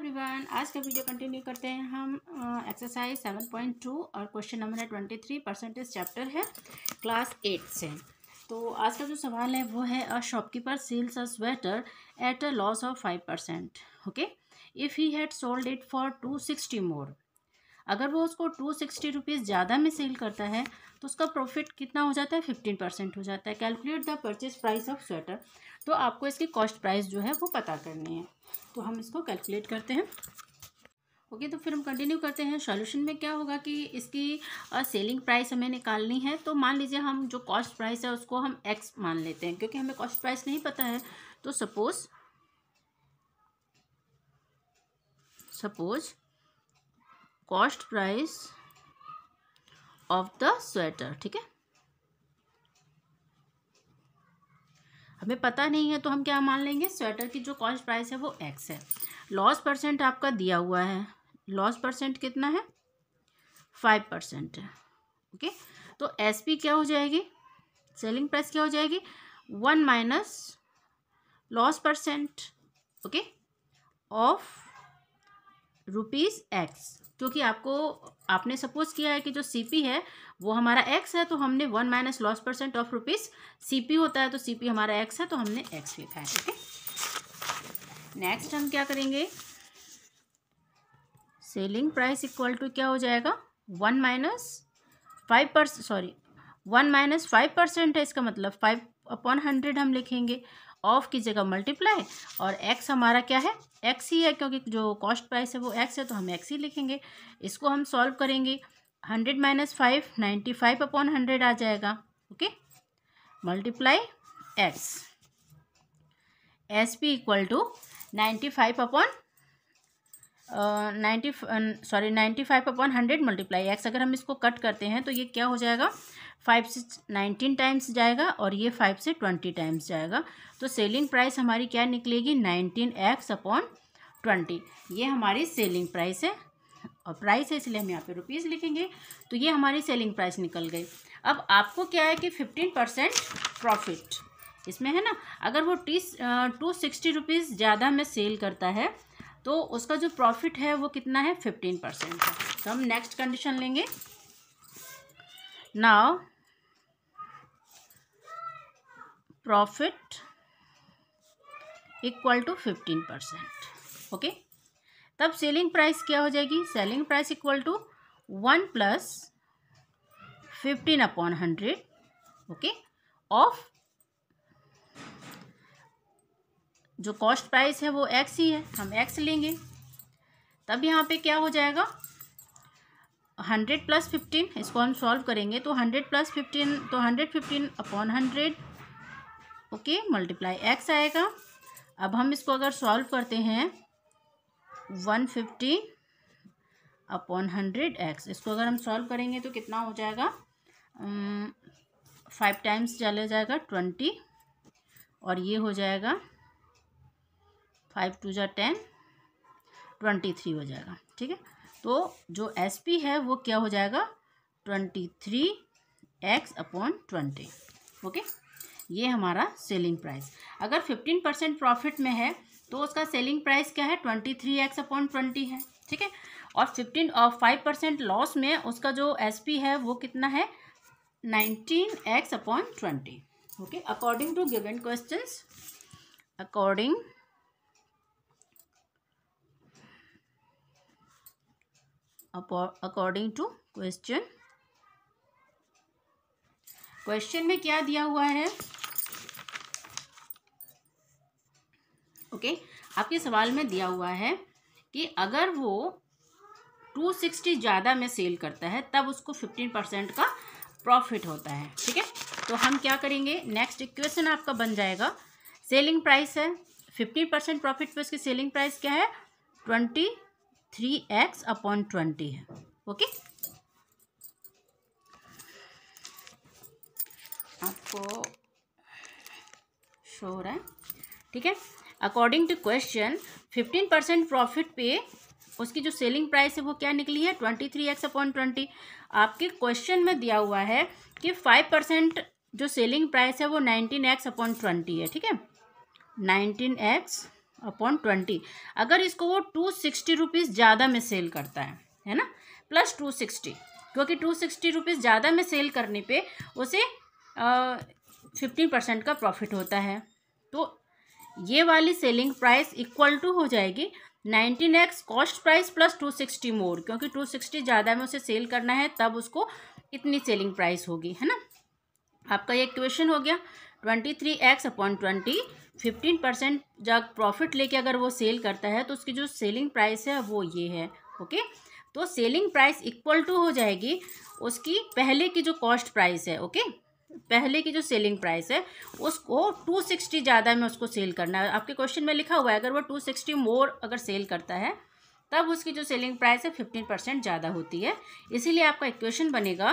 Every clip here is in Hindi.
एवरीवन आज का वीडियो कंटिन्यू करते हैं हम एक्सरसाइज सेवन पॉइंट टू और क्वेश्चन नंबर है ट्वेंटी थ्री परसेंटेज चैप्टर है क्लास एट से तो आज का जो सवाल है वो है a shopkeeper sells a sweater at a loss of five percent okay if he had sold it for two sixty more अगर वो उसको टू सिक्सटी रुपीज़ ज़्यादा में सेल करता है तो उसका प्रॉफिट कितना हो जाता है फिफ्टीन परसेंट हो जाता है calculate the purchase price of sweater तो आपको इसकी कॉस्ट प्राइस जो है वो पता करनी है तो हम इसको कैलकुलेट करते हैं ओके okay, तो फिर हम कंटिन्यू करते हैं सॉल्यूशन में क्या होगा कि इसकी सेलिंग प्राइस हमें निकालनी है तो मान लीजिए हम जो कॉस्ट प्राइस है उसको हम एक्स मान लेते हैं क्योंकि हमें कॉस्ट प्राइस नहीं पता है तो suppose suppose cost price of the sweater ठीक है हमें पता नहीं है तो हम क्या मान लेंगे स्वेटर की जो कॉस्ट प्राइस है वो एक्स है लॉस परसेंट आपका दिया हुआ है लॉस परसेंट कितना है फाइव परसेंट है ओके तो एस पी क्या हो जाएगी सेलिंग प्राइस क्या हो जाएगी one minus loss percent okay of rupees X क्योंकि आपको आपने सपोज किया है कि जो सी है वो हमारा एक्स है तो हमने one minus loss percent of rupees C होता है तो सी हमारा एक्स है तो हमने एक्स लिखा है ठीक है नेक्स्ट हम क्या करेंगे सेलिंग प्राइस इक्वल टू क्या हो जाएगा one minus five percent sorry one minus five percent है इसका मतलब फाइव अपॉन हंड्रेड हम लिखेंगे ऑफ की जगह मल्टीप्लाई और एक्स हमारा क्या है एक्स ही है क्योंकि जो कॉस्ट प्राइस है वो एक्स है तो हम एक्स ही लिखेंगे इसको हम सॉल्व करेंगे hundred minus five ninety five upon hundred आ जाएगा okay multiply X S P equal to ninety five upon ninety sorry ninety five upon hundred multiply X अगर हम इसको कट करते हैं तो ये क्या हो जाएगा फाइव से नाइनटीन टाइम्स जाएगा और ये फाइव से ट्वेंटी टाइम्स जाएगा तो सेलिंग प्राइस हमारी क्या निकलेगी नाइनटीन एक्स अपॉन ट्वेंटी ये हमारी सेलिंग प्राइस है और प्राइस है इसलिए हम यहाँ पे रुपीज़ लिखेंगे तो ये हमारी सेलिंग प्राइस निकल गई अब आपको क्या है कि फिफ्टीन परसेंट प्रॉफिट इसमें है ना अगर वो टीस टू सिक्सटी रुपीज़ ज़्यादा में सेल करता है तो उसका जो प्रॉफिट है वो कितना है फिफ्टीन परसेंट का तो हम नेक्स्ट कंडीशन लेंगे now profit equal to fifteen percent okay तब सेलिंग प्राइस क्या हो जाएगी selling price equal to one plus fifteen upon hundred okay of जो कॉस्ट प्राइस है वो एक्स ही है हम एक्स लेंगे तब यहाँ पे क्या हो जाएगा हंड्रेड प्लस फिफ्टीन इसको हम सॉल्व करेंगे तो हंड्रेड प्लस फिफ्टीन तो hundred fifteen upon hundred okay multiply X आएगा अब हम इसको अगर सॉल्व करते हैं one fifty upon hundred X इसको अगर हम सॉल्व करेंगे तो कितना हो जाएगा फाइव टाइम्स चले जाएगा ट्वेंटी और ये हो जाएगा फाइव टू जो टेन ट्वेंटी थ्री हो जाएगा ठीक है तो जो एस पी है वो क्या हो जाएगा twenty three X upon twenty okay ये हमारा सेलिंग प्राइस अगर फिफ्टीन परसेंट प्रॉफिट में है तो उसका सेलिंग प्राइस क्या है twenty three X upon twenty है ठीक है और फिफ्टीन और फाइव परसेंट लॉस में उसका जो एस पी है वो कितना है nineteen X upon twenty okay according to given question according according to question question में क्या दिया हुआ है ओके आपके सवाल में दिया हुआ है कि अगर वो टू सिक्सटी ज़्यादा में सेल करता है तब उसको फिफ्टीन परसेंट का प्रॉफिट होता है ठीक है तो हम क्या करेंगे नेक्स्ट इक्वेशन आपका बन जाएगा सेलिंग प्राइस है फिफ्टीन परसेंट प्रॉफिट पे उसकी सेलिंग प्राइस क्या है twenty three X upon twenty है ओके आपको शो हो रहा है ठीक है according to question fifteen percent profit पे उसकी जो सेलिंग प्राइस है वो क्या निकली है twenty three X upon twenty आपके क्वेश्चन में दिया हुआ है कि फाइव परसेंट जो सेलिंग प्राइस है वो नाइनटीन एक्स अपॉन ट्वेंटी है ठीक है नाइनटीन एक्स अपॉन ट्वेंटी अगर इसको वो टू सिक्सटी रुपीज़ ज़्यादा में सेल करता है है ना प्लस टू सिक्सटी क्योंकि टू सिक्सटी रुपीज़ ज़्यादा में सेल करने पे उसे फिफ्टीन परसेंट का प्रॉफिट होता है तो ये वाली सेलिंग प्राइस इक्वल टू हो जाएगी nineteen X cost price plus two sixty more क्योंकि टू सिक्सटी ज़्यादा में उसे सेल करना है तब उसको इतनी सेलिंग प्राइस होगी है ना आपका ये क्वेश्चन हो गया twenty three X upon twenty fifteen percent जब प्रॉफिट लेके अगर वो सेल करता है तो उसकी जो सेलिंग प्राइस है वो ये है ओके तो सेलिंग प्राइस इक्वल टू हो जाएगी उसकी पहले की जो कॉस्ट प्राइस है ओके पहले की जो सेलिंग प्राइस है उसको टू सिक्सटी ज़्यादा में उसको सेल करना है आपके क्वेश्चन में लिखा हुआ है अगर वो टू सिक्सटी मोर अगर सेल करता है तब उसकी जो सेलिंग प्राइस है फिफ्टीन परसेंट ज़्यादा होती है इसीलिए आपका इक्वेशन बनेगा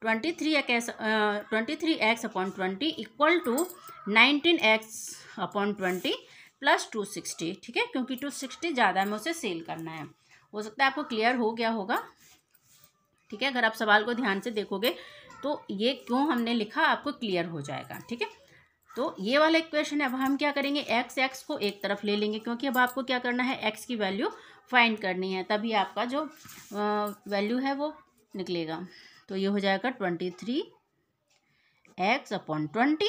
twenty three twenty three X upon twenty equal to nineteen X upon twenty plus two sixty ठीक है क्योंकि टू सिक्सटी ज़्यादा में उसे सेल करना है हो सकता है आपको क्लियर हो गया होगा ठीक है अगर आप सवाल को ध्यान से देखोगे तो ये क्यों हमने लिखा आपको क्लियर हो जाएगा ठीक है तो ये वाला इक्वेशन है अब हम क्या करेंगे एक्स एक्स को एक तरफ ले लेंगे क्योंकि अब आपको क्या करना है एक्स की वैल्यू फाइंड करनी है तभी आपका जो वैल्यू है वो निकलेगा तो ये हो जाएगा twenty three X upon twenty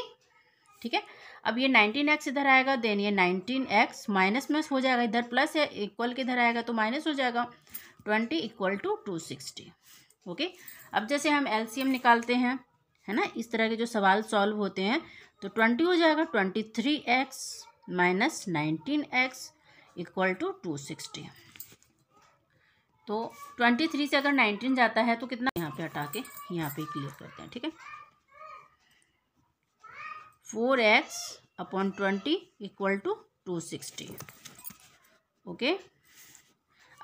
ठीक है अब ये नाइनटीन एक्स इधर आएगा देन ये नाइनटीन एक्स माइनस में हो जाएगा इधर प्लस है इक्वल के इधर आएगा तो माइनस हो जाएगा twenty equal to two sixty okay अब जैसे हम एल निकालते हैं है ना इस तरह के जो सवाल सॉल्व होते हैं तो ट्वेंटी हो जाएगा twenty three X minus nineteen X equal to two sixty तो ट्वेंटी थ्री से अगर नाइनटीन जाता है तो कितना यहाँ पे हटा के यहाँ पे क्लियर करते हैं ठीक है four X upon twenty equal to two sixty okay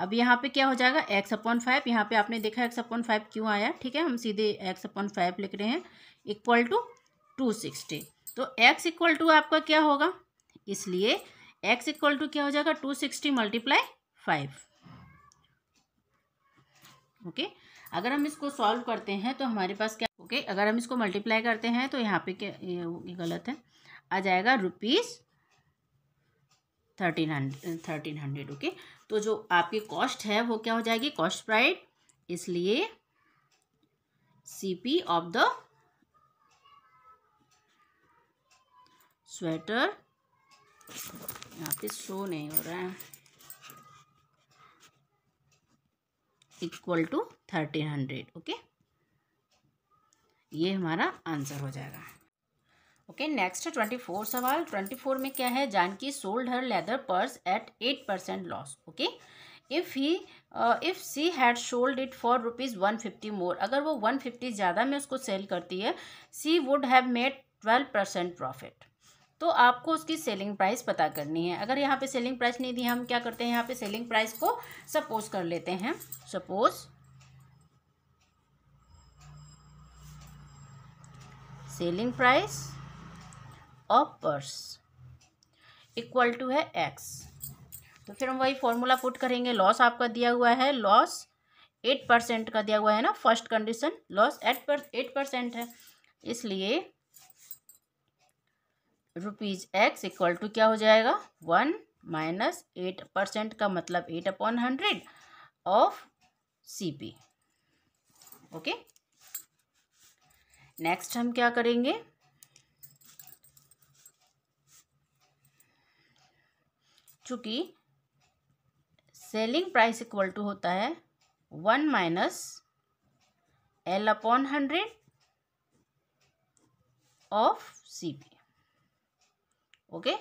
अब यहाँ पे क्या हो जाएगा एक्स अपॉन फाइव यहाँ पे आपने देखा एक्स अपॉन फाइव क्यों आया ठीक है हम सीधे एक्स अपॉन फाइव लिख रहे हैं इक्वल टू टू सिक्सटी तो एक्स इक्वल टू आपका क्या होगा इसलिए एक्स इक्वल टू क्या हो जाएगा two sixty multiply five okay अगर हम इसको सॉल्व करते हैं तो हमारे पास क्या ओके okay, अगर हम इसको मल्टीप्लाई करते हैं तो यहाँ पे क्या ये गलत है आ जाएगा rupees thirteen hundred thirteen hundred okay तो जो आपकी कॉस्ट है वो क्या हो जाएगी कॉस्ट प्राइड इसलिए सीपी ऑफ द स्वेटर यहाँ पे शो नहीं हो रहा है equal to thirteen hundred okay ये हमारा आंसर हो जाएगा ओके नेक्स्ट है ट्वेंटी फोर सवाल ट्वेंटी फोर में क्या है Janaki sold her leather purse at eight percent loss okay if he if she had sold it for rupees one fifty more अगर वो वन फिफ्टी ज़्यादा में उसको सेल करती है she would have made twelve percent profit तो आपको उसकी सेलिंग प्राइस पता करनी है अगर यहाँ पे सेलिंग प्राइस नहीं दी हम क्या करते हैं यहाँ पे सेलिंग प्राइस को सपोज कर लेते हैं suppose selling price a purse equal to है एक्स तो फिर हम वही फॉर्मूला पुट करेंगे लॉस आपका दिया हुआ है लॉस एट परसेंट का दिया हुआ है ना फर्स्ट कंडीशन लॉस एट पर एट परसेंट है इसलिए रुपीज़ एक्स इक्वल टू क्या हो जाएगा वन माइनस एट परसेंट का मतलब eight upon hundred of C P okay next हम क्या करेंगे चूँकि सेलिंग प्राइस इक्वल टू होता है one minus L upon hundred of C P okay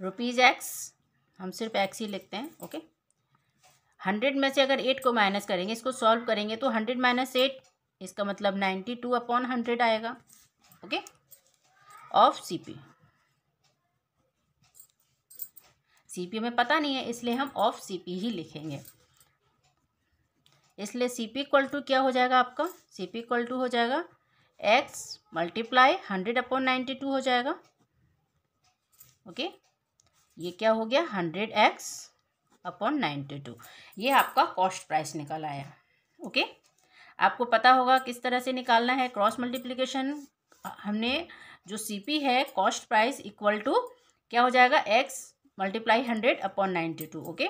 rupees x हम सिर्फ एक्स ही लिखते हैं ओके हंड्रेड में से अगर एट को माइनस करेंगे इसको सॉल्व करेंगे तो हंड्रेड माइनस एट इसका मतलब नाइन्टी टू अपॉन हंड्रेड आएगा okay okay? Of CP CP हमें पता नहीं है इसलिए हम ऑफ सीपी ही लिखेंगे इसलिए सी पी इक्वल टू क्या हो जाएगा आपका सी पी इक्वल टू हो जाएगा x multiply hundred upon ninety two हो जाएगा ओके ये क्या हो गया hundred x upon ninety two ये आपका कॉस्ट प्राइस निकल आया ओके आपको पता होगा किस तरह से निकालना है क्रॉस मल्टीप्लीकेशन हमने जो सी पी है कॉस्ट प्राइस इक्वल टू क्या हो जाएगा x multiply hundred upon ninety two okay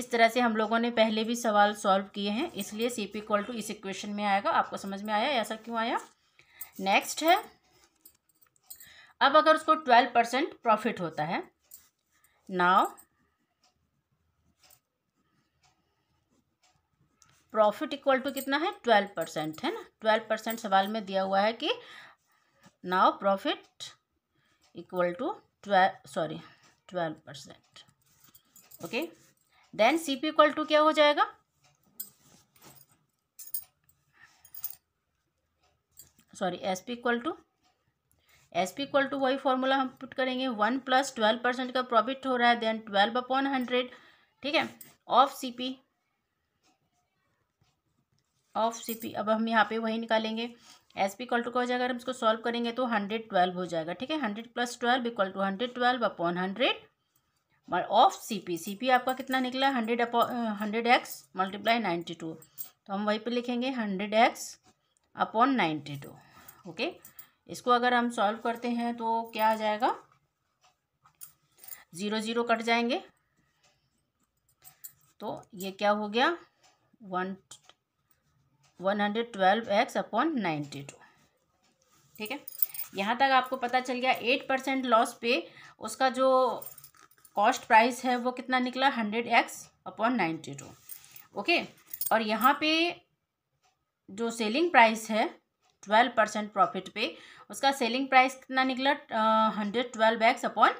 इस तरह से हम लोगों ने पहले भी सवाल सॉल्व किए हैं इसलिए सी पी इक्वल टू इस इक्वेशन में आएगा आपको समझ में आया ऐसा क्यों आया नेक्स्ट है अब अगर उसको ट्वेल्व परसेंट प्रॉफिट होता है नाउ प्रॉफिट इक्वल टू कितना है ट्वेल्व परसेंट है ना ट्वेल्व परसेंट सवाल में दिया हुआ है कि now profit equal to 12 sorry 12 percent okay then C P equal to क्या हो जाएगा sorry S P equal to S P equal to वही फॉर्मूला हम पुट करेंगे वन प्लस ट्वेल्व परसेंट का प्रॉफिट हो रहा है देन ट्वेल्व अपॉन हंड्रेड ठीक है of C P of C P अब हम यहाँ पे वही निकालेंगे एस पी इक्वल टू का हो जाएगा अगर हम इसको सॉल्व करेंगे तो हंड्रेड ट्वेल्व हो जाएगा ठीक है hundred plus twelve equal to hundred twelve upon hundred of C P C P आपका कितना निकला hundred upon hundred x multiply ninety two तो हम वहीं पे लिखेंगे hundred x upon ninety two okay इसको अगर हम सॉल्व करते हैं तो क्या आ जाएगा ज़ीरो ज़ीरो कट जाएंगे तो ये क्या हो गया one one hundred twelve x upon ninety two ठीक है यहाँ तक आपको पता चल गया एट परसेंट लॉस पे उसका जो कॉस्ट प्राइस है वो कितना निकला hundred x upon ninety two okay और यहाँ पे जो सेलिंग प्राइस है ट्वेल्व परसेंट प्रॉफिट पे उसका सेलिंग प्राइस कितना निकला hundred twelve x upon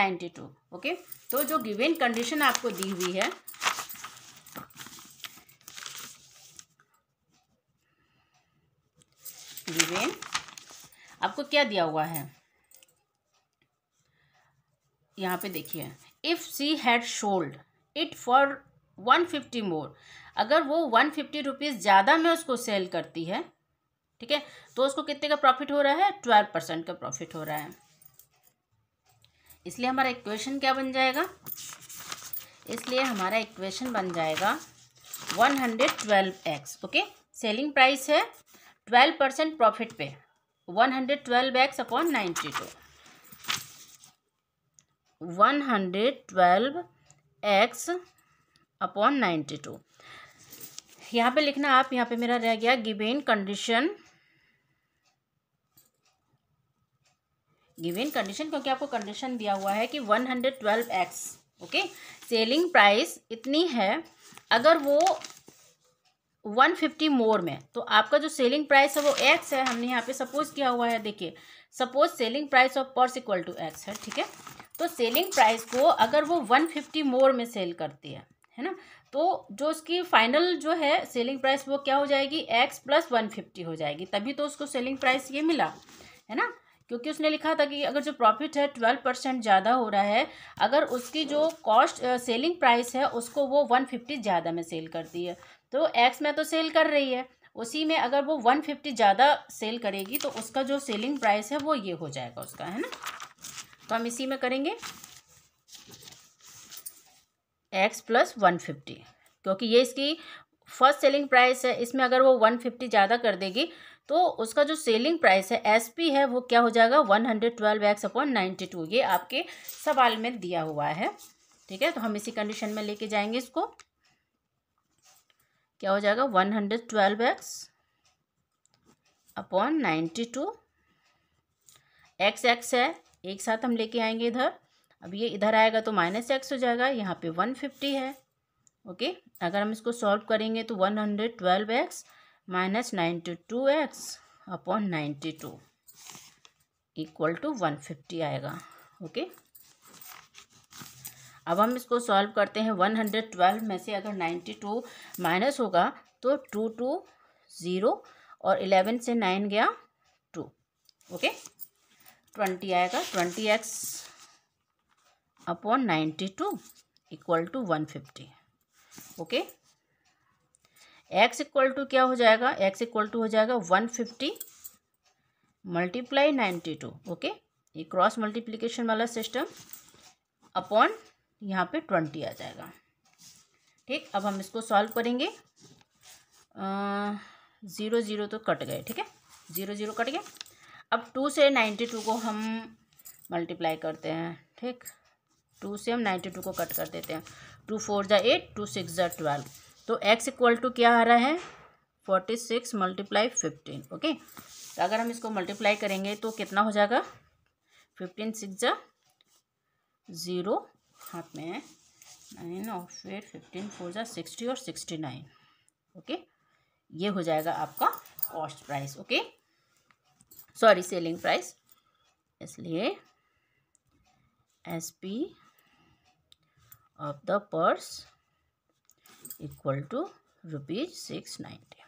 ninety two okay तो जो गिवेन कंडीशन आपको दी हुई है डिज़ाइन आपको क्या दिया हुआ है यहाँ पे देखिए if she had sold it for one fifty more अगर वो वन फिफ्टी रुपीज़ ज़्यादा में उसको सेल करती है ठीक है तो उसको कितने का प्रॉफिट हो रहा है ट्वेल्व परसेंट का प्रॉफिट हो रहा है इसलिए हमारा इक्वेशन क्या बन जाएगा इसलिए हमारा इक्वेशन बन जाएगा one hundred twelve x okay selling price है ट्वेल्व परसेंट प्रॉफिट पे one hundred twelve x upon ninety two one hundred twelve x upon ninety two यहाँ पे लिखना आप यहाँ पे मेरा रह गया गिवेन कंडीशन गिवेन कंडीशन क्योंकि आपको कंडीशन दिया हुआ है कि one hundred twelve x okay selling price इतनी है अगर वो वन फिफ्टी मोर में तो आपका जो सेलिंग प्राइस है वो एक्स है हमने यहाँ पे सपोज किया हुआ है देखिए suppose selling price of purse equal to x है ठीक है तो सेलिंग प्राइस को अगर वो वन फिफ्टी मोर में सेल करती है है ना तो जो उसकी फाइनल जो है सेलिंग प्राइस वो क्या हो जाएगी एक्स प्लस वन फिफ्टी हो जाएगी तभी तो उसको सेलिंग प्राइस ये मिला है ना क्योंकि उसने लिखा था कि अगर जो प्रॉफिट है ट्वेल्व परसेंट ज़्यादा हो रहा है अगर उसकी जो कॉस्ट सेलिंग प्राइस है उसको वो वन फिफ्टी ज़्यादा में सेल करती है तो एक्स में तो सेल कर रही है उसी में अगर वो वन फिफ्टी ज़्यादा सेल करेगी तो उसका जो सेलिंग प्राइस है वो ये हो जाएगा उसका है ना तो हम इसी में करेंगे एक्स प्लस वन फिफ्टी क्योंकि ये इसकी फर्स्ट सेलिंग प्राइस है इसमें अगर वो वन फिफ्टी ज़्यादा कर देगी तो उसका जो सेलिंग प्राइस है एस पी है वो क्या हो जाएगा one hundred twelve x upon ninety two ये आपके सवाल में दिया हुआ है ठीक है तो हम इसी कंडीशन में लेके जाएंगे इसको क्या हो जाएगा one hundred twelve x upon ninety two x x है एक साथ हम लेके आएंगे इधर अब ये इधर आएगा तो माइनस एक्स हो जाएगा यहाँ पे वन फिफ्टी है ओके अगर हम इसको सॉल्व करेंगे तो one hundred twelve x minus ninety two x upon ninety two equal to one fifty okay okay okay? अब हम इसको सॉल्व करते हैं वन हंड्रेड ट्वेल्व में से अगर नाइन्टी टू माइनस होगा तो टू टू ज़ीरो और इलेवन से नाइन गया टू ओके ट्वेंटी आएगा twenty x upon ninety two equal to one fifty okay x equal to क्या हो जाएगा एक्स इक्वल टू हो जाएगा one fifty multiply ninety two okay ये क्रॉस मल्टीप्लीकेशन वाला सिस्टम अपॉन यहाँ पे ट्वेंटी आ जाएगा ठीक अब हम इसको सॉल्व करेंगे ज़ीरो ज़ीरो तो कट गए ठीक है ज़ीरो ज़ीरो कट गए अब टू से नाइन्टी टू को हम मल्टीप्लाई करते हैं ठीक टू से हम नाइन्टी टू को कट कर देते हैं टू फोर ज़ा एट टू सिक्स ज़ा ट्वेल्व तो एक्स इक्वल टू क्या आ रहा है forty six multiply fifteen okay तो अगर हम इसको मल्टीप्लाई करेंगे तो कितना हो जाएगा फिफ्टीन सिक्स ज़ा ज़ीरो हाथ में है नाइन और फिर फिफ्टीन फोर ज़ा सिक्सटी और सिक्सटी नाइन ओके ये हो जाएगा आपका cost price okay sorry selling price इसलिए S P of the purse equal to rupees six ninety